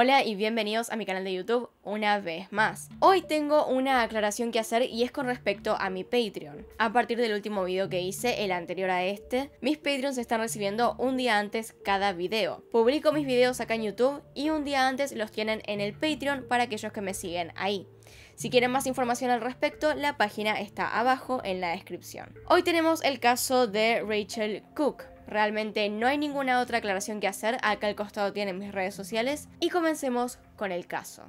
Hola y bienvenidos a mi canal de YouTube una vez más. Hoy tengo una aclaración que hacer y es con respecto a mi Patreon. A partir del último video que hice, el anterior a este, mis Patreons están recibiendo un día antes cada video. Publico mis videos acá en YouTube y un día antes los tienen en el Patreon para aquellos que me siguen ahí. Si quieren más información al respecto, la página está abajo en la descripción. Hoy tenemos el caso de Rachel Cook. Realmente no hay ninguna otra aclaración que hacer, acá al costado tienen mis redes sociales y comencemos con el caso.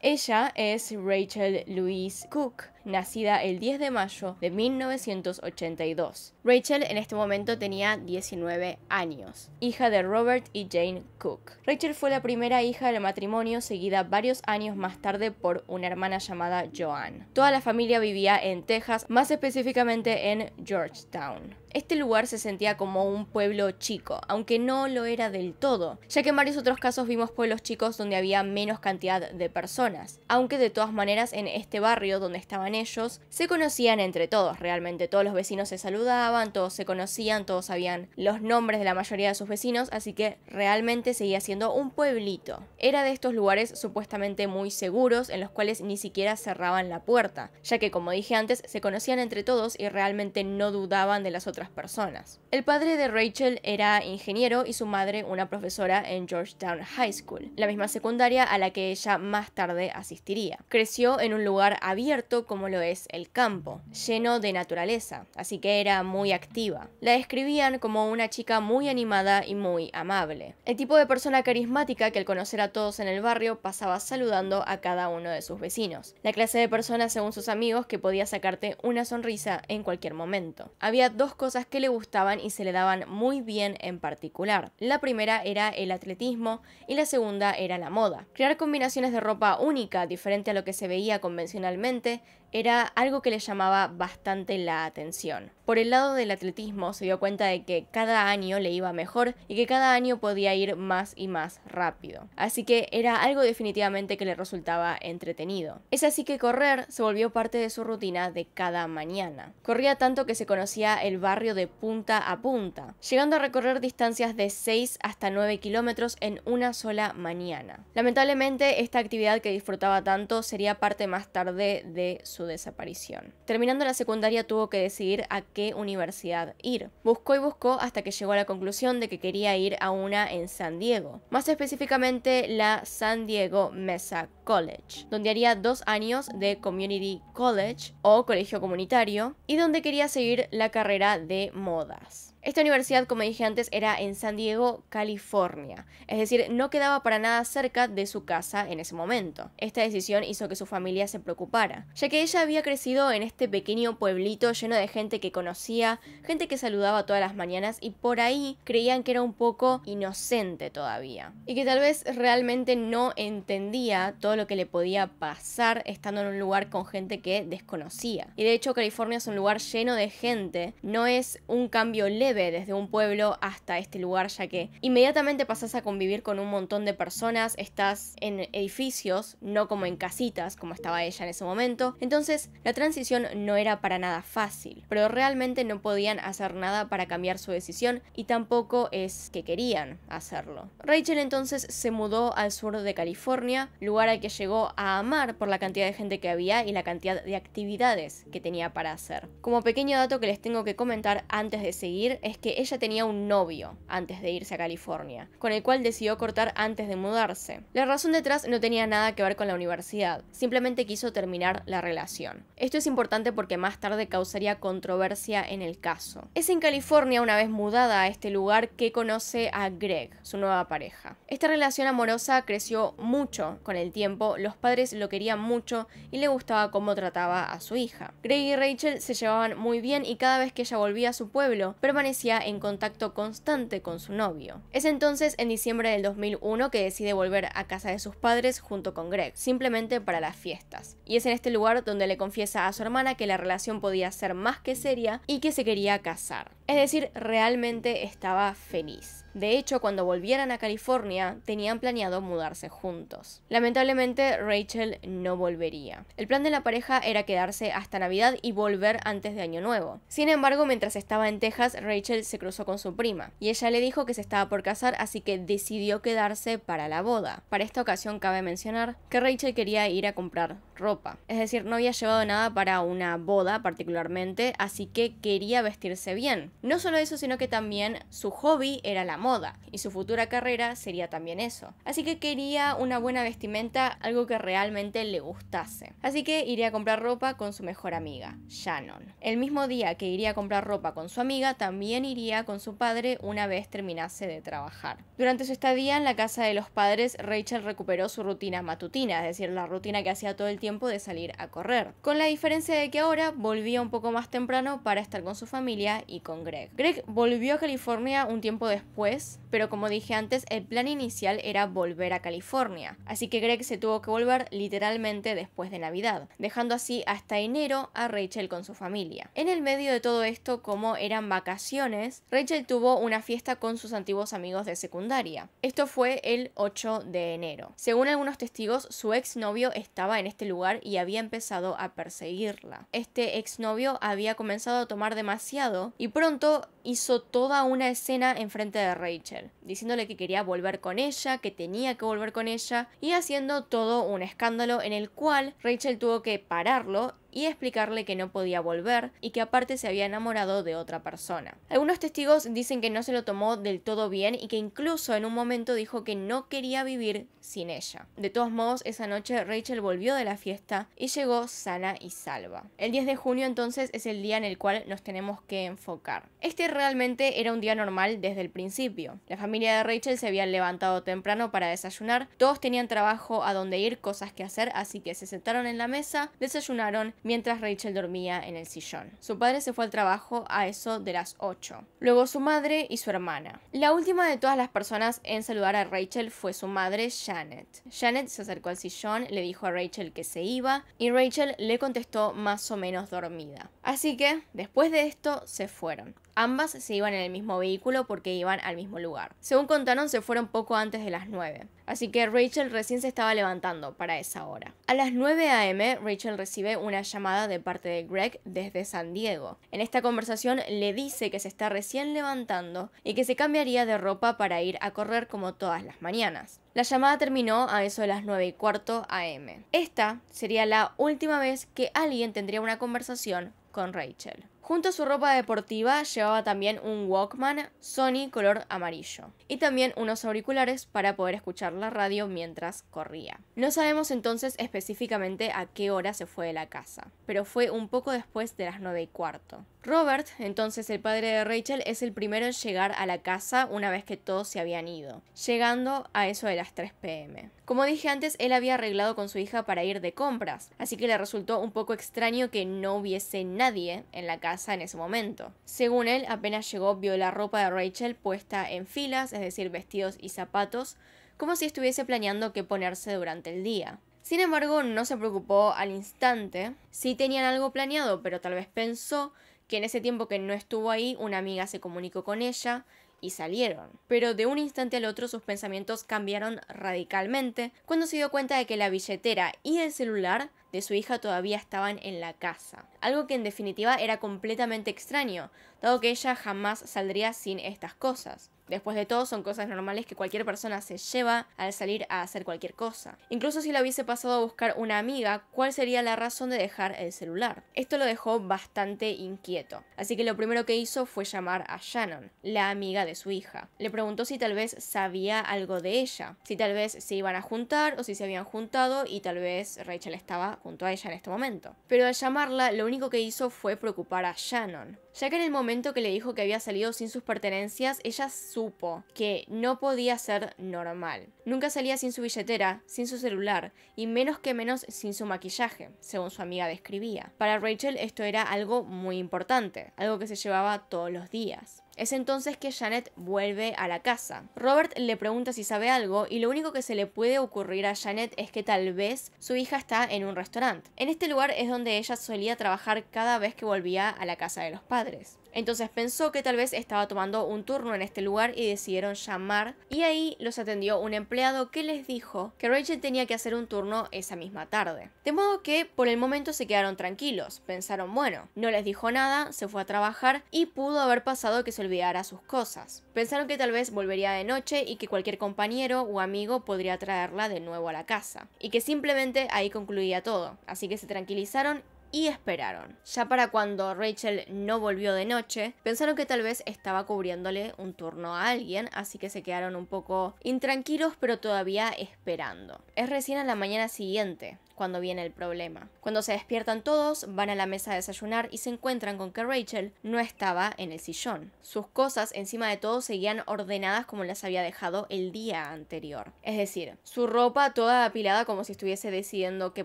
Ella es Rachel Louise Cook nacida el 10 de mayo de 1982. Rachel en este momento tenía 19 años, hija de Robert y Jane Cook. Rachel fue la primera hija del matrimonio, seguida varios años más tarde por una hermana llamada Joanne. Toda la familia vivía en Texas, más específicamente en Georgetown. Este lugar se sentía como un pueblo chico, aunque no lo era del todo, ya que en varios otros casos vimos pueblos chicos donde había menos cantidad de personas, aunque de todas maneras en este barrio donde estaban ellos, se conocían entre todos, realmente todos los vecinos se saludaban, todos se conocían, todos sabían los nombres de la mayoría de sus vecinos, así que realmente seguía siendo un pueblito. Era de estos lugares supuestamente muy seguros en los cuales ni siquiera cerraban la puerta, ya que como dije antes, se conocían entre todos y realmente no dudaban de las otras personas. El padre de Rachel era ingeniero y su madre una profesora en Georgetown High School, la misma secundaria a la que ella más tarde asistiría. Creció en un lugar abierto como lo es el campo, lleno de naturaleza, así que era muy activa. La describían como una chica muy animada y muy amable. El tipo de persona carismática que al conocer a todos en el barrio pasaba saludando a cada uno de sus vecinos. La clase de persona, según sus amigos, que podía sacarte una sonrisa en cualquier momento. Había dos cosas que le gustaban y se le daban muy bien en particular. La primera era el atletismo y la segunda era la moda. Crear combinaciones de ropa única, diferente a lo que se veía convencionalmente, era algo que le llamaba bastante la atención. Por el lado del atletismo se dio cuenta de que cada año le iba mejor y que cada año podía ir más y más rápido. Así que era algo definitivamente que le resultaba entretenido. Es así que correr se volvió parte de su rutina de cada mañana. Corría tanto que se conocía el barrio de punta a punta, llegando a recorrer distancias de 6 hasta 9 kilómetros en una sola mañana. Lamentablemente esta actividad que disfrutaba tanto sería parte más tarde de su desaparición. Terminando la secundaria tuvo que decidir a qué universidad ir. Buscó y buscó hasta que llegó a la conclusión de que quería ir a una en San Diego, más específicamente la San Diego Mesa College, donde haría dos años de Community College o colegio comunitario y donde quería seguir la carrera de modas. Esta universidad, como dije antes, era en San Diego, California, es decir, no quedaba para nada cerca de su casa en ese momento. Esta decisión hizo que su familia se preocupara, ya que ella había crecido en este pequeño pueblito lleno de gente que conocía, gente que saludaba todas las mañanas y por ahí creían que era un poco inocente todavía, y que tal vez realmente no entendía todo lo que le podía pasar estando en un lugar con gente que desconocía. Y de hecho California es un lugar lleno de gente, no es un cambio leve, desde un pueblo hasta este lugar, ya que inmediatamente pasas a convivir con un montón de personas, estás en edificios, no como en casitas, como estaba ella en ese momento. Entonces, la transición no era para nada fácil, pero realmente no podían hacer nada para cambiar su decisión y tampoco es que querían hacerlo. Rachel entonces se mudó al sur de California, lugar al que llegó a amar por la cantidad de gente que había y la cantidad de actividades que tenía para hacer. Como pequeño dato que les tengo que comentar antes de seguir, es que ella tenía un novio antes de irse a California, con el cual decidió cortar antes de mudarse. La razón detrás no tenía nada que ver con la universidad, simplemente quiso terminar la relación. Esto es importante porque más tarde causaría controversia en el caso. Es en California, una vez mudada a este lugar, que conoce a Greg, su nueva pareja. Esta relación amorosa creció mucho con el tiempo, los padres lo querían mucho y le gustaba cómo trataba a su hija. Greg y Rachel se llevaban muy bien y cada vez que ella volvía a su pueblo, permanecía en contacto constante con su novio. Es entonces en diciembre del 2001 que decide volver a casa de sus padres junto con Greg, simplemente para las fiestas. Y es en este lugar donde le confiesa a su hermana que la relación podía ser más que seria y que se quería casar. Es decir, realmente estaba feliz. De hecho, cuando volvieran a California, tenían planeado mudarse juntos. Lamentablemente, Rachel no volvería. El plan de la pareja era quedarse hasta Navidad y volver antes de Año Nuevo. Sin embargo, mientras estaba en Texas, Rachel se cruzó con su prima y ella le dijo que se estaba por casar, así que decidió quedarse para la boda. Para esta ocasión cabe mencionar que Rachel quería ir a comprar ropa, es decir, no había llevado nada para una boda particularmente, así que quería vestirse bien. No solo eso, sino que también su hobby era la moda, y su futura carrera sería también eso. Así que quería una buena vestimenta, algo que realmente le gustase. Así que iría a comprar ropa con su mejor amiga, Shannon. El mismo día que iría a comprar ropa con su amiga, también iría con su padre una vez terminase de trabajar. Durante su estadía en la casa de los padres, Rachel recuperó su rutina matutina, es decir, la rutina que hacía todo el tiempo de salir a correr. Con la diferencia de que ahora volvía un poco más temprano para estar con su familia y con Greg. Greg volvió a California un tiempo después Yes pero como dije antes, el plan inicial era volver a California, así que Greg se tuvo que volver literalmente después de Navidad, dejando así hasta enero a Rachel con su familia. En el medio de todo esto, como eran vacaciones, Rachel tuvo una fiesta con sus antiguos amigos de secundaria. Esto fue el 8 de enero. Según algunos testigos, su exnovio estaba en este lugar y había empezado a perseguirla. Este exnovio había comenzado a tomar demasiado y pronto hizo toda una escena enfrente de Rachel diciéndole que quería volver con ella, que tenía que volver con ella y haciendo todo un escándalo en el cual Rachel tuvo que pararlo y explicarle que no podía volver y que aparte se había enamorado de otra persona. Algunos testigos dicen que no se lo tomó del todo bien y que incluso en un momento dijo que no quería vivir sin ella. De todos modos, esa noche Rachel volvió de la fiesta y llegó sana y salva. El 10 de junio entonces es el día en el cual nos tenemos que enfocar. Este realmente era un día normal desde el principio. La familia de Rachel se había levantado temprano para desayunar, todos tenían trabajo a donde ir, cosas que hacer, así que se sentaron en la mesa, desayunaron mientras Rachel dormía en el sillón. Su padre se fue al trabajo a eso de las 8. Luego su madre y su hermana. La última de todas las personas en saludar a Rachel fue su madre, Janet. Janet se acercó al sillón, le dijo a Rachel que se iba y Rachel le contestó más o menos dormida. Así que, después de esto, se fueron. Ambas se iban en el mismo vehículo porque iban al mismo lugar. Según contaron, se fueron poco antes de las 9, así que Rachel recién se estaba levantando para esa hora. A las 9 a.m., Rachel recibe una llamada de parte de Greg desde San Diego. En esta conversación le dice que se está recién levantando y que se cambiaría de ropa para ir a correr como todas las mañanas. La llamada terminó a eso de las 9 y cuarto a.m. Esta sería la última vez que alguien tendría una conversación con Rachel. Junto a su ropa deportiva llevaba también un Walkman Sony color amarillo y también unos auriculares para poder escuchar la radio mientras corría. No sabemos entonces específicamente a qué hora se fue de la casa, pero fue un poco después de las 9 y cuarto. Robert, entonces el padre de Rachel, es el primero en llegar a la casa una vez que todos se habían ido, llegando a eso de las 3 pm. Como dije antes, él había arreglado con su hija para ir de compras, así que le resultó un poco extraño que no hubiese nadie en la casa en ese momento. Según él, apenas llegó vio la ropa de Rachel puesta en filas, es decir, vestidos y zapatos, como si estuviese planeando qué ponerse durante el día. Sin embargo, no se preocupó al instante. Sí tenían algo planeado, pero tal vez pensó que en ese tiempo que no estuvo ahí, una amiga se comunicó con ella y salieron. Pero de un instante al otro sus pensamientos cambiaron radicalmente cuando se dio cuenta de que la billetera y el celular de su hija todavía estaban en la casa. Algo que en definitiva era completamente extraño, dado que ella jamás saldría sin estas cosas. Después de todo, son cosas normales que cualquier persona se lleva al salir a hacer cualquier cosa. Incluso si la hubiese pasado a buscar una amiga, ¿cuál sería la razón de dejar el celular? Esto lo dejó bastante inquieto, así que lo primero que hizo fue llamar a Shannon, la amiga de su hija. Le preguntó si tal vez sabía algo de ella, si tal vez se iban a juntar o si se habían juntado y tal vez Rachel estaba junto a ella en este momento. Pero al llamarla, lo único que hizo fue preocupar a Shannon. Ya que en el momento que le dijo que había salido sin sus pertenencias, ella supo que no podía ser normal. Nunca salía sin su billetera, sin su celular y menos que menos sin su maquillaje, según su amiga describía. Para Rachel esto era algo muy importante, algo que se llevaba todos los días. Es entonces que Janet vuelve a la casa. Robert le pregunta si sabe algo y lo único que se le puede ocurrir a Janet es que tal vez su hija está en un restaurante. En este lugar es donde ella solía trabajar cada vez que volvía a la casa de los padres. Entonces pensó que tal vez estaba tomando un turno en este lugar y decidieron llamar. Y ahí los atendió un empleado que les dijo que Rachel tenía que hacer un turno esa misma tarde. De modo que por el momento se quedaron tranquilos. Pensaron, bueno, no les dijo nada, se fue a trabajar y pudo haber pasado que se olvidara sus cosas. Pensaron que tal vez volvería de noche y que cualquier compañero o amigo podría traerla de nuevo a la casa. Y que simplemente ahí concluía todo. Así que se tranquilizaron y esperaron. Ya para cuando Rachel no volvió de noche, pensaron que tal vez estaba cubriéndole un turno a alguien, así que se quedaron un poco intranquilos pero todavía esperando. Es recién a la mañana siguiente cuando viene el problema. Cuando se despiertan todos, van a la mesa a desayunar y se encuentran con que Rachel no estaba en el sillón. Sus cosas encima de todo seguían ordenadas como las había dejado el día anterior. Es decir, su ropa toda apilada como si estuviese decidiendo qué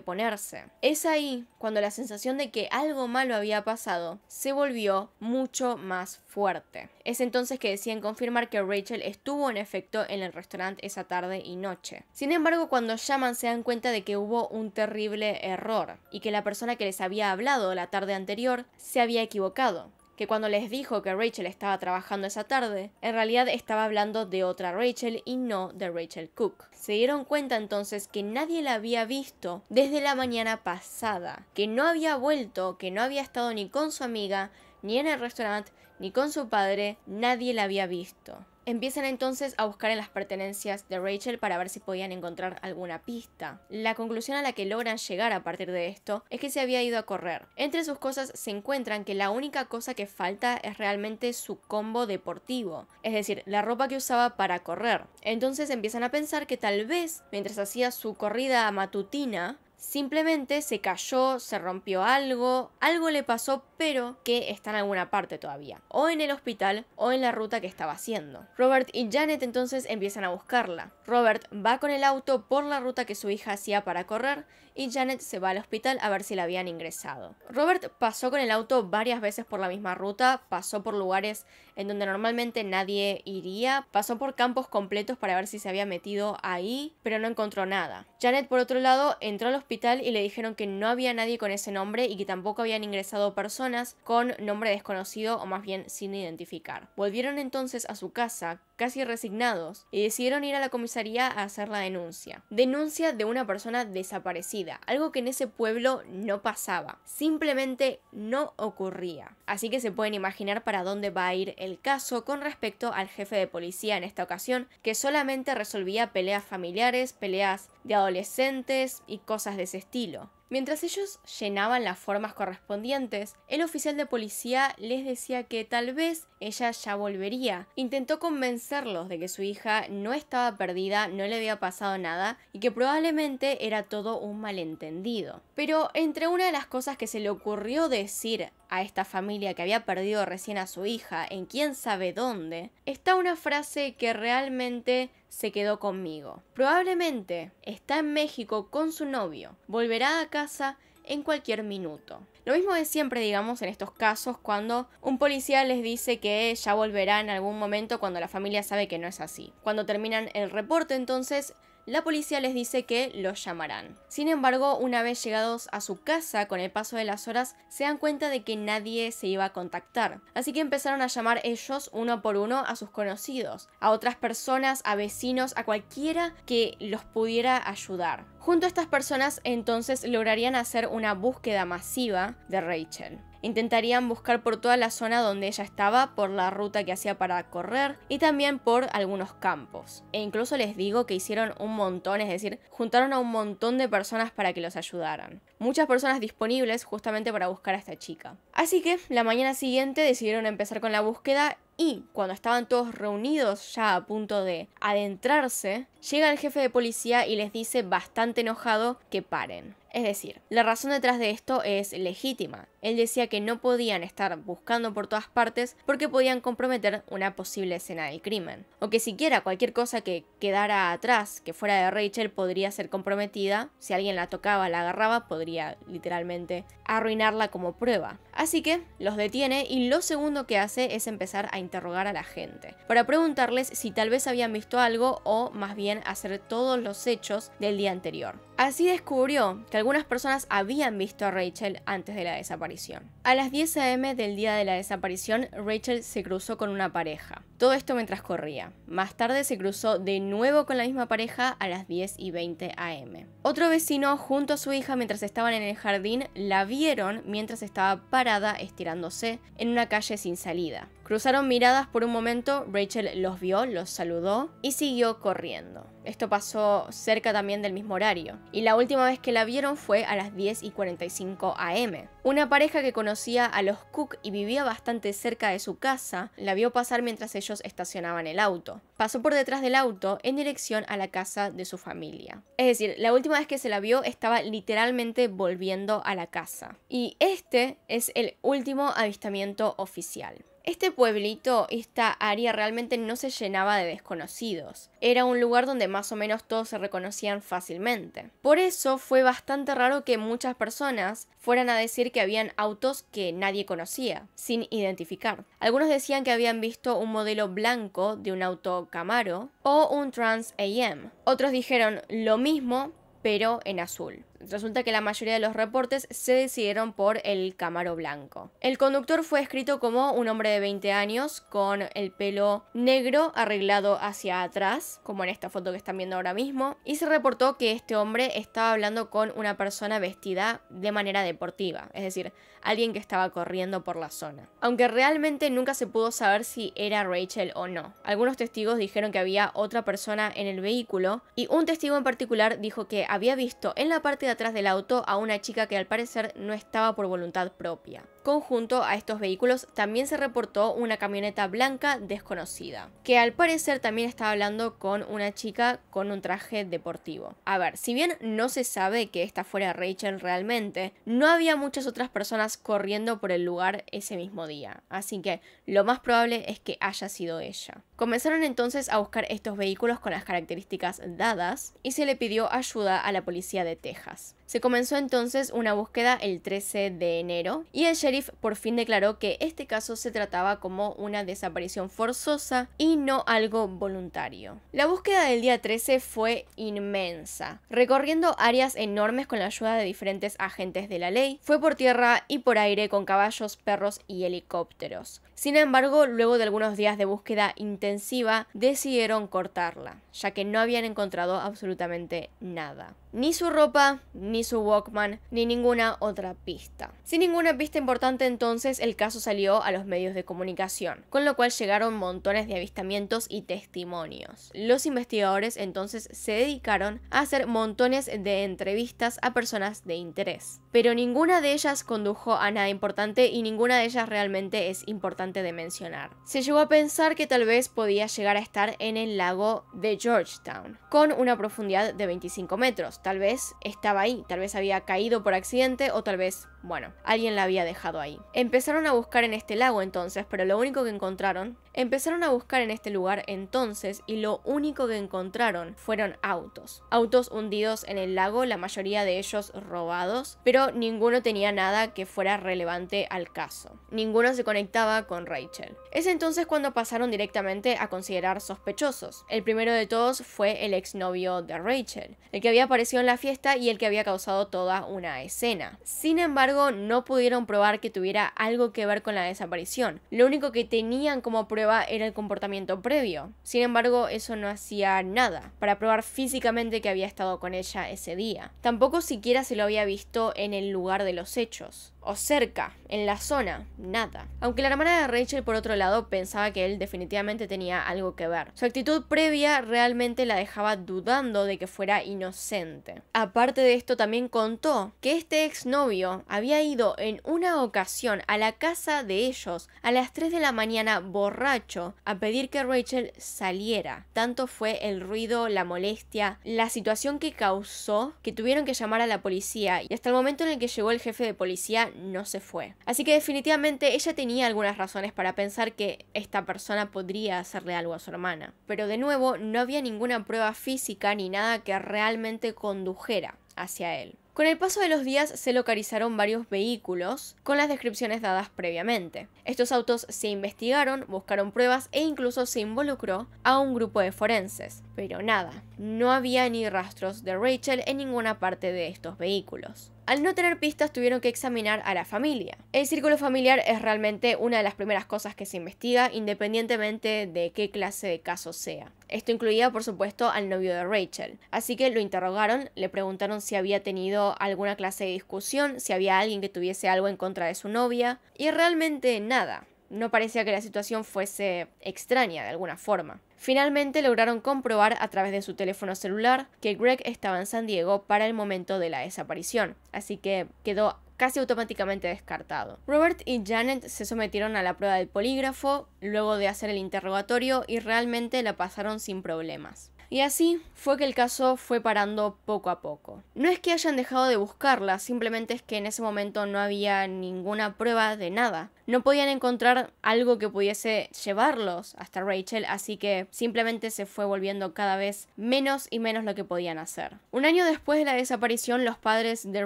ponerse. Es ahí cuando la sensación de que algo malo había pasado se volvió mucho más fuerte. Es entonces que decían confirmar que Rachel estuvo en efecto en el restaurante esa tarde y noche. Sin embargo, cuando llaman se dan cuenta de que hubo un terrible error y que la persona que les había hablado la tarde anterior se había equivocado que cuando les dijo que Rachel estaba trabajando esa tarde, en realidad estaba hablando de otra Rachel y no de Rachel Cook. Se dieron cuenta entonces que nadie la había visto desde la mañana pasada, que no había vuelto, que no había estado ni con su amiga, ni en el restaurante, ni con su padre, nadie la había visto. Empiezan entonces a buscar en las pertenencias de Rachel para ver si podían encontrar alguna pista. La conclusión a la que logran llegar a partir de esto es que se había ido a correr. Entre sus cosas se encuentran que la única cosa que falta es realmente su combo deportivo, es decir, la ropa que usaba para correr. Entonces empiezan a pensar que tal vez mientras hacía su corrida matutina, Simplemente se cayó, se rompió algo, algo le pasó, pero que está en alguna parte todavía, o en el hospital o en la ruta que estaba haciendo. Robert y Janet entonces empiezan a buscarla. Robert va con el auto por la ruta que su hija hacía para correr y Janet se va al hospital a ver si la habían ingresado. Robert pasó con el auto varias veces por la misma ruta, pasó por lugares en donde normalmente nadie iría, pasó por campos completos para ver si se había metido ahí, pero no encontró nada. Janet, por otro lado, entró al hospital y le dijeron que no había nadie con ese nombre y que tampoco habían ingresado personas con nombre desconocido o más bien sin identificar. Volvieron entonces a su casa, casi resignados, y decidieron ir a la comisaría a hacer la denuncia. Denuncia de una persona desaparecida, algo que en ese pueblo no pasaba, simplemente no ocurría así que se pueden imaginar para dónde va a ir el caso con respecto al jefe de policía en esta ocasión, que solamente resolvía peleas familiares, peleas de adolescentes y cosas de ese estilo. Mientras ellos llenaban las formas correspondientes, el oficial de policía les decía que tal vez ella ya volvería. Intentó convencerlos de que su hija no estaba perdida, no le había pasado nada y que probablemente era todo un malentendido. Pero entre una de las cosas que se le ocurrió decir a esta familia que había perdido recién a su hija en quién sabe dónde, está una frase que realmente se quedó conmigo. Probablemente está en México con su novio, volverá a casa en cualquier minuto. Lo mismo de siempre, digamos, en estos casos, cuando un policía les dice que ya volverá en algún momento cuando la familia sabe que no es así. Cuando terminan el reporte, entonces, la policía les dice que los llamarán. Sin embargo, una vez llegados a su casa, con el paso de las horas, se dan cuenta de que nadie se iba a contactar. Así que empezaron a llamar ellos uno por uno a sus conocidos, a otras personas, a vecinos, a cualquiera que los pudiera ayudar. Junto a estas personas entonces lograrían hacer una búsqueda masiva de Rachel. Intentarían buscar por toda la zona donde ella estaba, por la ruta que hacía para correr y también por algunos campos. E incluso les digo que hicieron un montón, es decir, juntaron a un montón de personas para que los ayudaran. Muchas personas disponibles justamente para buscar a esta chica. Así que la mañana siguiente decidieron empezar con la búsqueda y cuando estaban todos reunidos ya a punto de adentrarse, llega el jefe de policía y les dice bastante enojado que paren. Es decir, la razón detrás de esto es legítima. Él decía que no podían estar buscando por todas partes porque podían comprometer una posible escena del crimen, o que siquiera cualquier cosa que quedara atrás, que fuera de Rachel, podría ser comprometida, si alguien la tocaba, la agarraba, podría literalmente arruinarla como prueba. Así que los detiene y lo segundo que hace es empezar a interrogar a la gente, para preguntarles si tal vez habían visto algo o más bien hacer todos los hechos del día anterior. Así descubrió que algunas personas habían visto a Rachel antes de la desaparición. A las 10 am del día de la desaparición, Rachel se cruzó con una pareja. Todo esto mientras corría. Más tarde se cruzó de nuevo con la misma pareja a las 10 y 20 am. Otro vecino junto a su hija mientras estaban en el jardín la vieron mientras estaba parada estirándose en una calle sin salida. Cruzaron miradas por un momento, Rachel los vio, los saludó y siguió corriendo. Esto pasó cerca también del mismo horario y la última vez que la vieron fue a las 10 y 45 am. Una pareja que conocía a los Cook y vivía bastante cerca de su casa la vio pasar mientras ellos estacionaban el auto. Pasó por detrás del auto en dirección a la casa de su familia. Es decir, la última vez que se la vio estaba literalmente volviendo a la casa. Y este es el último avistamiento oficial. Este pueblito, esta área realmente no se llenaba de desconocidos. Era un lugar donde más o menos todos se reconocían fácilmente. Por eso fue bastante raro que muchas personas fueran a decir que habían autos que nadie conocía, sin identificar. Algunos decían que habían visto un modelo blanco de un auto Camaro o un Trans AM. Otros dijeron lo mismo, pero en azul resulta que la mayoría de los reportes se decidieron por el Camaro blanco. El conductor fue escrito como un hombre de 20 años con el pelo negro arreglado hacia atrás, como en esta foto que están viendo ahora mismo, y se reportó que este hombre estaba hablando con una persona vestida de manera deportiva, es decir, alguien que estaba corriendo por la zona. Aunque realmente nunca se pudo saber si era Rachel o no. Algunos testigos dijeron que había otra persona en el vehículo y un testigo en particular dijo que había visto en la parte atrás del auto a una chica que al parecer no estaba por voluntad propia. Conjunto a estos vehículos también se reportó una camioneta blanca desconocida, que al parecer también estaba hablando con una chica con un traje deportivo. A ver, si bien no se sabe que esta fuera Rachel realmente, no había muchas otras personas corriendo por el lugar ese mismo día, así que lo más probable es que haya sido ella. Comenzaron entonces a buscar estos vehículos con las características dadas y se le pidió ayuda a la policía de Texas. Se comenzó entonces una búsqueda el 13 de enero y el sheriff por fin declaró que este caso se trataba como una desaparición forzosa y no algo voluntario. La búsqueda del día 13 fue inmensa, recorriendo áreas enormes con la ayuda de diferentes agentes de la ley. Fue por tierra y por aire con caballos, perros y helicópteros. Sin embargo, luego de algunos días de búsqueda intensiva, decidieron cortarla, ya que no habían encontrado absolutamente nada. Ni su ropa, ni su Walkman, ni ninguna otra pista. Sin ninguna pista importante entonces, el caso salió a los medios de comunicación, con lo cual llegaron montones de avistamientos y testimonios. Los investigadores entonces se dedicaron a hacer montones de entrevistas a personas de interés, pero ninguna de ellas condujo a nada importante y ninguna de ellas realmente es importante de mencionar. Se llegó a pensar que tal vez podía llegar a estar en el lago de Georgetown, con una profundidad de 25 metros. Tal vez estaba ahí, tal vez había caído por accidente o tal vez, bueno, alguien la había dejado ahí. Empezaron a buscar en este lago entonces, pero lo único que encontraron, empezaron a buscar en este lugar entonces y lo único que encontraron fueron autos. Autos hundidos en el lago, la mayoría de ellos robados, pero ninguno tenía nada que fuera relevante al caso. Ninguno se conectaba con Rachel. Es entonces cuando pasaron directamente a considerar sospechosos. El primero de todos fue el exnovio de Rachel, el que había aparecido en la fiesta y el que había causado toda una escena. Sin embargo, no pudieron probar que tuviera algo que ver con la desaparición. Lo único que tenían como prueba era el comportamiento previo. Sin embargo, eso no hacía nada para probar físicamente que había estado con ella ese día. Tampoco siquiera se lo había visto en el lugar de los hechos o cerca, en la zona, nada. Aunque la hermana de Rachel, por otro lado, pensaba que él definitivamente tenía algo que ver. Su actitud previa realmente la dejaba dudando de que fuera inocente. Aparte de esto, también contó que este exnovio había ido en una ocasión a la casa de ellos a las 3 de la mañana borracho a pedir que Rachel saliera. Tanto fue el ruido, la molestia, la situación que causó que tuvieron que llamar a la policía y hasta el momento en el que llegó el jefe de policía no se fue. Así que definitivamente ella tenía algunas razones para pensar que esta persona podría hacerle algo a su hermana. Pero de nuevo, no había ninguna prueba física ni nada que realmente condujera hacia él. Con el paso de los días se localizaron varios vehículos con las descripciones dadas previamente. Estos autos se investigaron, buscaron pruebas e incluso se involucró a un grupo de forenses. Pero nada, no había ni rastros de Rachel en ninguna parte de estos vehículos. Al no tener pistas tuvieron que examinar a la familia. El círculo familiar es realmente una de las primeras cosas que se investiga independientemente de qué clase de caso sea. Esto incluía por supuesto al novio de Rachel. Así que lo interrogaron, le preguntaron si había tenido alguna clase de discusión, si había alguien que tuviese algo en contra de su novia y realmente nada. No parecía que la situación fuese extraña de alguna forma. Finalmente lograron comprobar a través de su teléfono celular que Greg estaba en San Diego para el momento de la desaparición, así que quedó casi automáticamente descartado. Robert y Janet se sometieron a la prueba del polígrafo luego de hacer el interrogatorio y realmente la pasaron sin problemas. Y así fue que el caso fue parando poco a poco. No es que hayan dejado de buscarla, simplemente es que en ese momento no había ninguna prueba de nada no podían encontrar algo que pudiese llevarlos hasta Rachel, así que simplemente se fue volviendo cada vez menos y menos lo que podían hacer. Un año después de la desaparición, los padres de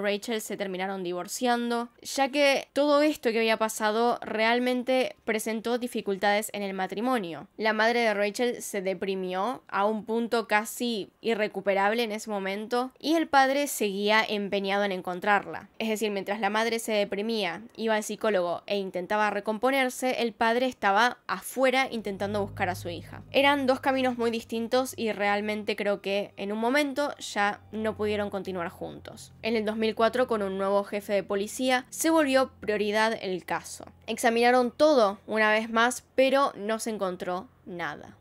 Rachel se terminaron divorciando, ya que todo esto que había pasado realmente presentó dificultades en el matrimonio. La madre de Rachel se deprimió a un punto casi irrecuperable en ese momento y el padre seguía empeñado en encontrarla. Es decir, mientras la madre se deprimía, iba al psicólogo e intentaba a recomponerse, el padre estaba afuera intentando buscar a su hija. Eran dos caminos muy distintos y realmente creo que en un momento ya no pudieron continuar juntos. En el 2004, con un nuevo jefe de policía, se volvió prioridad el caso. Examinaron todo una vez más, pero no se encontró nada.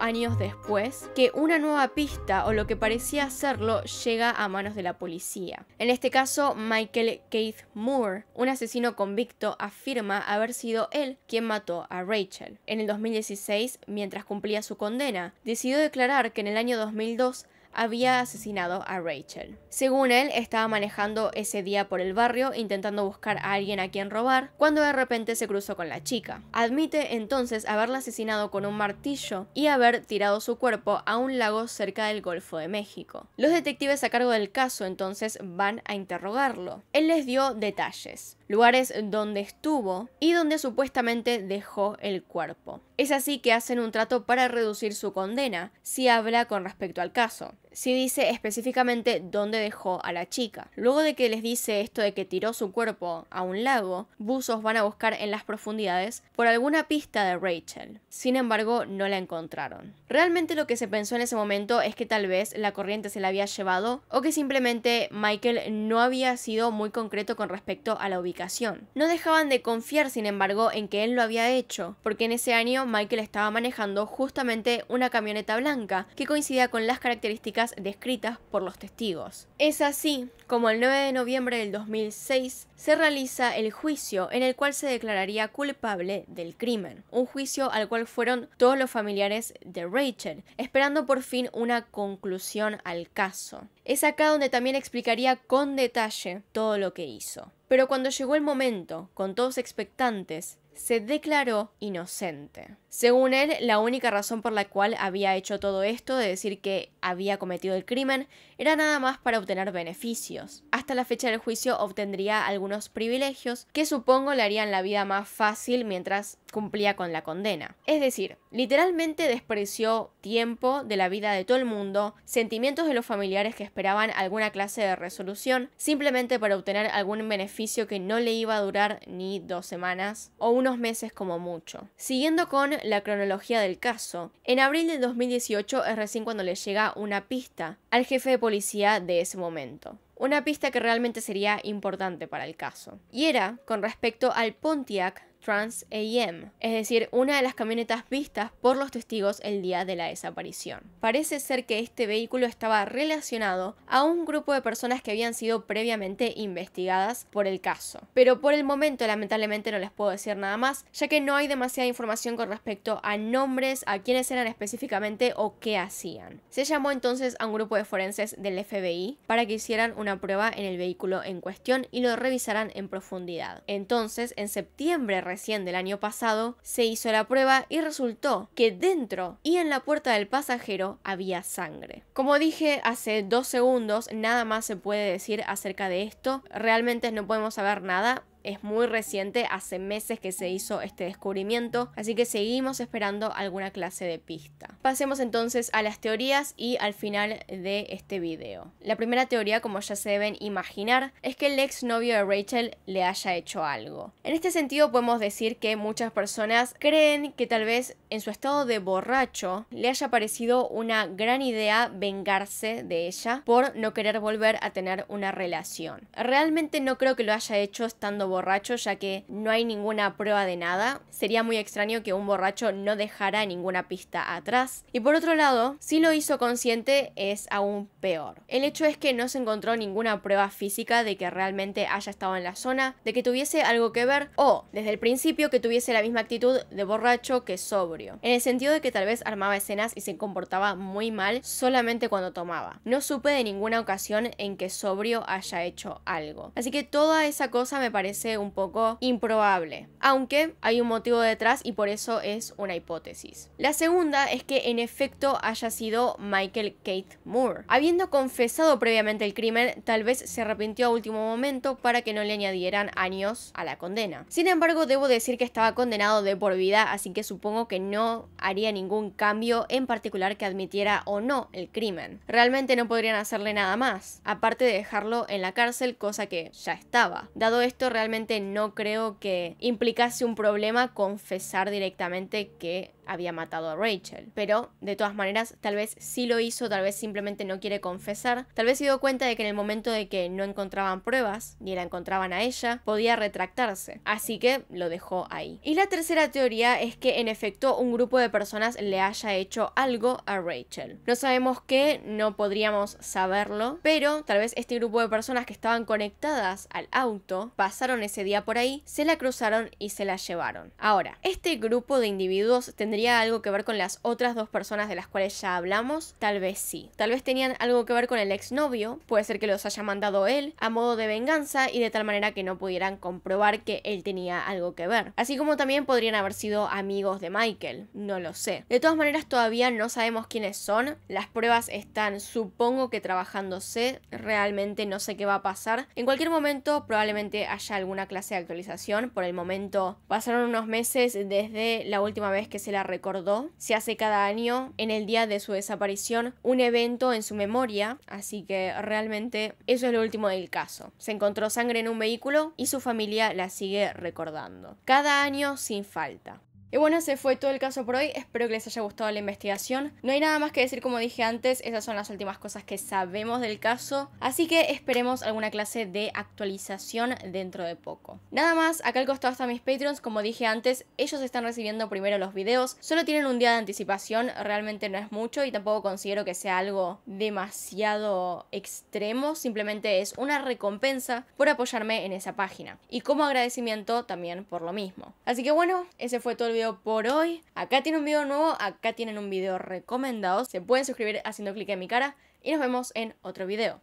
años después que una nueva pista o lo que parecía serlo llega a manos de la policía. En este caso, Michael Keith Moore, un asesino convicto, afirma haber sido él quien mató a Rachel. En el 2016, mientras cumplía su condena, decidió declarar que en el año 2002 había asesinado a Rachel. Según él, estaba manejando ese día por el barrio intentando buscar a alguien a quien robar, cuando de repente se cruzó con la chica. Admite entonces haberla asesinado con un martillo y haber tirado su cuerpo a un lago cerca del Golfo de México. Los detectives a cargo del caso entonces van a interrogarlo. Él les dio detalles, lugares donde estuvo y donde supuestamente dejó el cuerpo. Es así que hacen un trato para reducir su condena si habla con respecto al caso. Si dice específicamente dónde dejó a la chica. Luego de que les dice esto de que tiró su cuerpo a un lago, buzos van a buscar en las profundidades por alguna pista de Rachel. Sin embargo, no la encontraron. Realmente lo que se pensó en ese momento es que tal vez la corriente se la había llevado o que simplemente Michael no había sido muy concreto con respecto a la ubicación. No dejaban de confiar, sin embargo, en que él lo había hecho, porque en ese año Michael estaba manejando justamente una camioneta blanca que coincidía con las características descritas por los testigos. Es así como el 9 de noviembre del 2006 se realiza el juicio en el cual se declararía culpable del crimen, un juicio al cual fueron todos los familiares de Rachel, esperando por fin una conclusión al caso. Es acá donde también explicaría con detalle todo lo que hizo. Pero cuando llegó el momento, con todos expectantes, se declaró inocente. Según él, la única razón por la cual había hecho todo esto, de decir que había cometido el crimen, era nada más para obtener beneficios. Hasta la fecha del juicio obtendría algunos privilegios que supongo le harían la vida más fácil mientras cumplía con la condena. Es decir, literalmente despreció tiempo de la vida de todo el mundo, sentimientos de los familiares que esperaban alguna clase de resolución, simplemente para obtener algún beneficio que no le iba a durar ni dos semanas o unos meses como mucho. Siguiendo con la cronología del caso. En abril de 2018 es recién cuando le llega una pista al jefe de policía de ese momento una pista que realmente sería importante para el caso. Y era con respecto al Pontiac Trans AM, es decir, una de las camionetas vistas por los testigos el día de la desaparición. Parece ser que este vehículo estaba relacionado a un grupo de personas que habían sido previamente investigadas por el caso. Pero por el momento lamentablemente no les puedo decir nada más, ya que no hay demasiada información con respecto a nombres, a quiénes eran específicamente o qué hacían. Se llamó entonces a un grupo de forenses del FBI para que hicieran una prueba en el vehículo en cuestión y lo revisaran en profundidad. Entonces, en septiembre recién del año pasado, se hizo la prueba y resultó que dentro y en la puerta del pasajero había sangre. Como dije hace dos segundos, nada más se puede decir acerca de esto. Realmente no podemos saber nada es muy reciente, hace meses que se hizo este descubrimiento, así que seguimos esperando alguna clase de pista. Pasemos entonces a las teorías y al final de este video. La primera teoría, como ya se deben imaginar, es que el exnovio de Rachel le haya hecho algo. En este sentido podemos decir que muchas personas creen que tal vez en su estado de borracho le haya parecido una gran idea vengarse de ella por no querer volver a tener una relación. Realmente no creo que lo haya hecho estando borracho ya que no hay ninguna prueba de nada. Sería muy extraño que un borracho no dejara ninguna pista atrás. Y por otro lado, si lo hizo consciente es aún peor. El hecho es que no se encontró ninguna prueba física de que realmente haya estado en la zona, de que tuviese algo que ver o desde el principio que tuviese la misma actitud de borracho que sobrio. En el sentido de que tal vez armaba escenas y se comportaba muy mal solamente cuando tomaba. No supe de ninguna ocasión en que sobrio haya hecho algo. Así que toda esa cosa me parece un poco improbable, aunque hay un motivo detrás y por eso es una hipótesis. La segunda es que en efecto haya sido Michael Kate Moore. Habiendo confesado previamente el crimen, tal vez se arrepintió a último momento para que no le añadieran años a la condena. Sin embargo, debo decir que estaba condenado de por vida, así que supongo que no haría ningún cambio en particular que admitiera o no el crimen. Realmente no podrían hacerle nada más, aparte de dejarlo en la cárcel, cosa que ya estaba. Dado esto, realmente no creo que implicase un problema confesar directamente que había matado a Rachel. Pero, de todas maneras, tal vez sí lo hizo, tal vez simplemente no quiere confesar. Tal vez se dio cuenta de que en el momento de que no encontraban pruebas, ni la encontraban a ella, podía retractarse. Así que lo dejó ahí. Y la tercera teoría es que en efecto un grupo de personas le haya hecho algo a Rachel. No sabemos qué, no podríamos saberlo, pero tal vez este grupo de personas que estaban conectadas al auto pasaron ese día por ahí, se la cruzaron y se la llevaron. Ahora, este grupo de individuos tendría algo que ver con las otras dos personas de las cuales ya hablamos, tal vez sí. Tal vez tenían algo que ver con el exnovio, puede ser que los haya mandado él a modo de venganza y de tal manera que no pudieran comprobar que él tenía algo que ver. Así como también podrían haber sido amigos de Michael, no lo sé. De todas maneras todavía no sabemos quiénes son, las pruebas están supongo que trabajándose, realmente no sé qué va a pasar. En cualquier momento probablemente haya algún una clase de actualización. Por el momento pasaron unos meses desde la última vez que se la recordó. Se hace cada año, en el día de su desaparición, un evento en su memoria, así que realmente eso es lo último del caso. Se encontró sangre en un vehículo y su familia la sigue recordando. Cada año sin falta. Y bueno, ese fue todo el caso por hoy, espero que les haya gustado la investigación. No hay nada más que decir como dije antes, esas son las últimas cosas que sabemos del caso, así que esperemos alguna clase de actualización dentro de poco. Nada más, acá al costado están mis Patreons, como dije antes, ellos están recibiendo primero los videos, solo tienen un día de anticipación, realmente no es mucho y tampoco considero que sea algo demasiado extremo, simplemente es una recompensa por apoyarme en esa página. Y como agradecimiento también por lo mismo. Así que bueno, ese fue todo el video por hoy. Acá tienen un video nuevo, acá tienen un video recomendado. Se pueden suscribir haciendo clic en mi cara y nos vemos en otro video.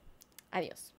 Adiós.